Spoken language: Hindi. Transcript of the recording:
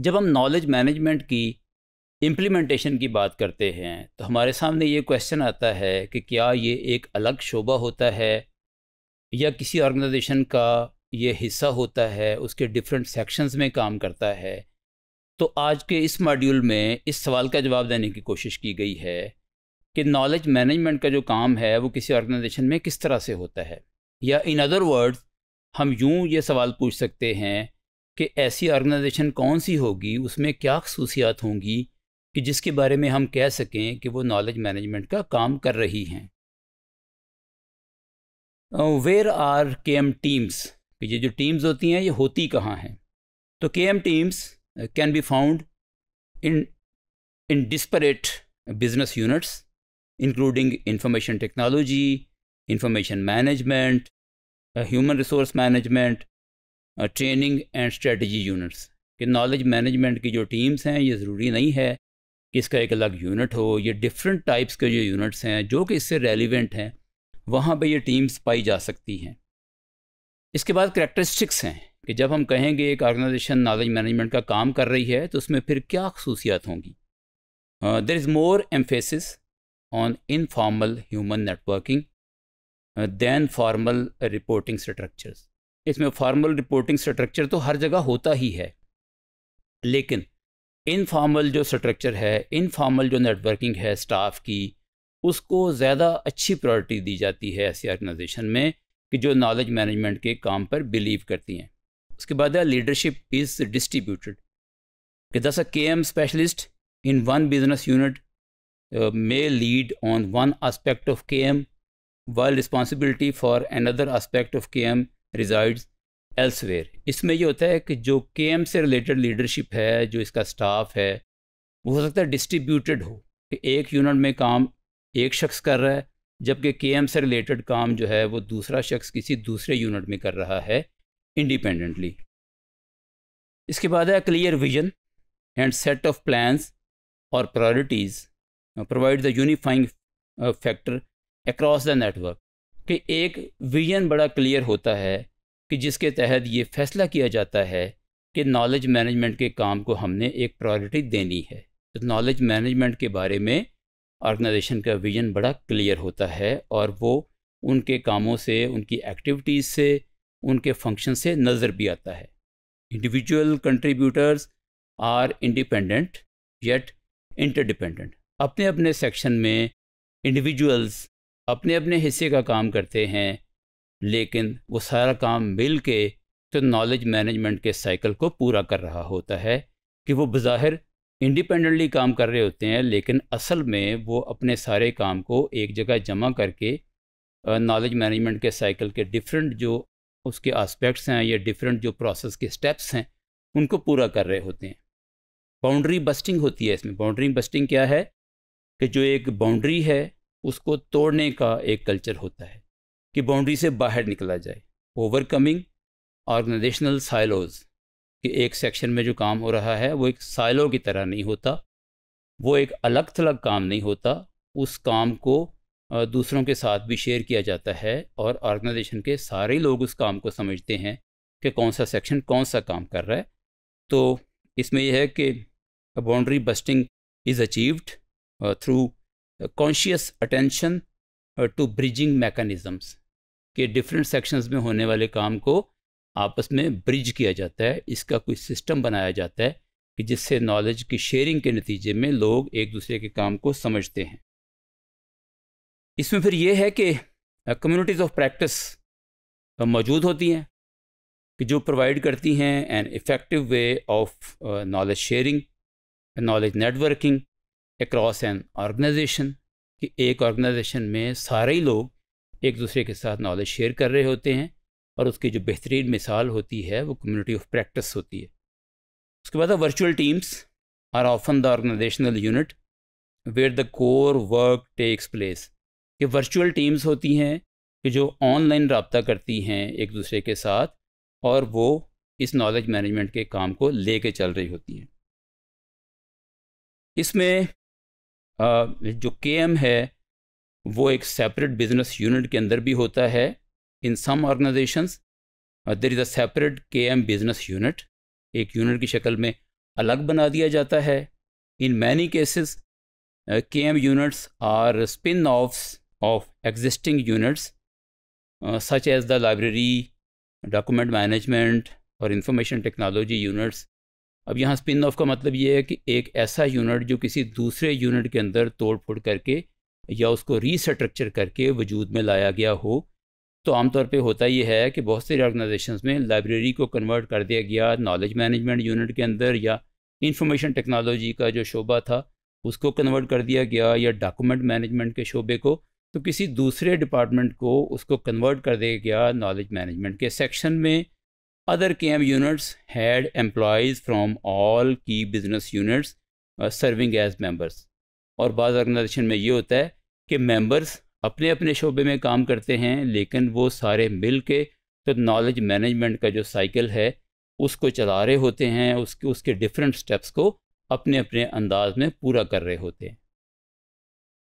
जब हम नॉलेज मैनेजमेंट की इम्प्लीमेंटेशन की बात करते हैं तो हमारे सामने ये क्वेश्चन आता है कि क्या ये एक अलग शोबा होता है या किसी ऑर्गेनाइजेशन का ये हिस्सा होता है उसके डिफरेंट सेक्शंस में काम करता है तो आज के इस मॉड्यूल में इस सवाल का जवाब देने की कोशिश की गई है कि नॉलेज मैनेजमेंट का जो काम है वो किसी ऑर्गेनाइजेशन में किस तरह से होता है या इन अदर वर्ड्स हम यूँ ये सवाल पूछ सकते हैं कि ऐसी ऑर्गेनाइजेशन कौन सी होगी उसमें क्या खसूसियात होंगी कि जिसके बारे में हम कह सकें कि वो नॉलेज मैनेजमेंट का काम कर रही हैं where are K M teams ये जो टीम्स होती हैं ये होती कहाँ हैं तो K M teams can be found in in disparate business units including information technology information management human resource management training and strategy units कि नॉलेज मैनेजमेंट की जो टीम्स हैं ये ज़रूरी नहीं है कि इसका एक अलग यूनिट हो ये डिफरेंट टाइप्स के जो यूनिट्स हैं जो कि इससे रेलिवेंट हैं वहाँ पर ये टीम्स पाई जा सकती हैं इसके बाद करेक्टरिस्टिक्स हैं कि जब हम कहेंगे एक ऑर्गेनाइजेशन नॉलेज मैनेजमेंट का काम कर रही है तो उसमें फिर क्या खसूसियात होंगी there is more emphasis on informal human networking than formal reporting structures इसमें फॉर्मल रिपोर्टिंग स्ट्रक्चर तो हर जगह होता ही है लेकिन इनफॉर्मल जो स्ट्रक्चर है इनफॉर्मल जो नेटवर्किंग है स्टाफ की उसको ज़्यादा अच्छी प्रायोरिटी दी जाती है ऐसी ऑर्गेनाइजेशन में कि जो नॉलेज मैनेजमेंट के काम पर बिलीव करती हैं उसके बाद है लीडरशिप इज़ डिस्ट्रीब्यूटेड कि thus a K M specialist in one business unit may lead one aspect of K M of responsibility for another aspect of K M resides elsewhere इसमें ये होता है कि जो के एम से रिलेटेड लीडरशिप है जो इसका स्टाफ है वो हो सकता है डिस्ट्रीब्यूटेड हो कि एक यूनिट में काम एक शख्स कर रहा है जबकि के एम से रिलेटेड काम जो है वो दूसरा शख्स किसी दूसरे यूनिट में कर रहा है इंडिपेंडेंटली इसके बाद है clear vision and set of plans और priorities provide the unifying factor across the network कि एक विजन बड़ा क्लियर होता है कि जिसके तहत ये फैसला किया जाता है कि नॉलेज मैनेजमेंट के काम को हमने एक प्रायोरिटी देनी है तो नॉलेज मैनेजमेंट के बारे में ऑर्गेनाइजेशन का विजन बड़ा क्लियर होता है और वो उनके कामों से उनकी एक्टिविटीज़ से उनके फंक्शन से नज़र भी आता है individual contributors are independent yet interdependent अपने अपने सेक्शन में इंडिविजुअल्स अपने अपने हिस्से का काम करते हैं लेकिन वो सारा काम मिल तो के तो नॉलेज मैनेजमेंट के साइकिल को पूरा कर रहा होता है कि वो बज़ाहिर इंडिपेंडेंटली काम कर रहे होते हैं लेकिन असल में वो अपने सारे काम को एक जगह जमा करके नॉलेज मैनेजमेंट के साइकिल के डिफरेंट जो उसके आस्पेक्ट्स हैं या डिफरेंट जो प्रोसेस के स्टेप्स हैं उनको पूरा कर रहे होते हैं बाउंड्री बस्टिंग होती है इसमें बाउंड्री बस्टिंग क्या है कि जो एक बाउंड्री है उसको तोड़ने का एक कल्चर होता है कि बाउंड्री से बाहर निकला जाए ओवरकमिंग ऑर्गेनाइजेशनल साइलोज कि एक सेक्शन में जो काम हो रहा है वो एक साइलो की तरह नहीं होता वो एक अलग थलग काम नहीं होता उस काम को दूसरों के साथ भी शेयर किया जाता है और ऑर्गेनाइजेशन के सारे लोग उस काम को समझते हैं कि कौन सा सेक्शन कौन सा काम कर रहा है तो इसमें यह है कि boundary busting is achieved through conscious attention to bridging mechanisms के डिफरेंट सेक्शंस में होने वाले काम को आपस में ब्रिज किया जाता है इसका कोई सिस्टम बनाया जाता है कि जिससे नॉलेज की शेयरिंग के नतीजे में लोग एक दूसरे के काम को समझते हैं इसमें फिर यह है कि कम्युनिटीज़ ऑफ प्रैक्टिस मौजूद होती हैं कि जो प्रोवाइड करती हैं an effective way of knowledge sharing knowledge networking across an organisation कि एक ऑर्गेनाइजेशन में सारे ही लोग एक दूसरे के साथ नॉलेज शेयर कर रहे होते हैं और उसकी जो बेहतरीन मिसाल होती है वो कम्युनिटी ऑफ प्रैक्टिस होती है उसके बाद virtual teams are often the organisational unit where the core work takes place कि वर्चुअल टीम्स होती हैं कि जो ऑनलाइन रबता करती हैं एक दूसरे के साथ और वो इस नॉलेज मैनेजमेंट के काम को ले कर चल रही होती हैं इसमें जो के एम है वो एक सेपरेट बिजनेस यूनिट के अंदर भी होता है in some organisations there is a separate K M business unit एक यूनिट की शक्ल में अलग बना दिया जाता है in many cases K M units are spin offs of existing units such as the library document management और इंफॉर्मेशन टेक्नोलॉजी यूनिट्स अब यहाँ स्पिन ऑफ का मतलब ये है कि एक ऐसा यूनिट जो किसी दूसरे यूनिट के अंदर तोड़ फोड़ करके या उसको रीस्ट्रक्चर करके वजूद में लाया गया हो तो आमतौर पे होता ये है कि बहुत सारी ऑर्गेनाइजेशंस में लाइब्रेरी को कन्वर्ट कर दिया गया नॉलेज मैनेजमेंट यूनिट के अंदर या इंफॉर्मेशन टेक्नोलॉजी का जो शोबा था उसको कन्वर्ट कर दिया गया या डॉक्यूमेंट मैनेजमेंट के शोबे को तो किसी दूसरे डिपार्टमेंट को उसको कन्वर्ट कर दिया गया नॉलेज मैनेजमेंट के सेक्शन में Other KM units had employees from all key business units uh, serving as members. और बाज ऑर्गेनाइजेशन में ये होता है कि मेंबर्स अपने अपने शोबे में काम करते हैं लेकिन वो सारे मिल के तो नॉलेज मैनेजमेंट का जो साइकिल है उसको चला रहे होते हैं उसके उसके डिफरेंट स्टेप्स को अपने अपने अंदाज में पूरा कर रहे होते हैं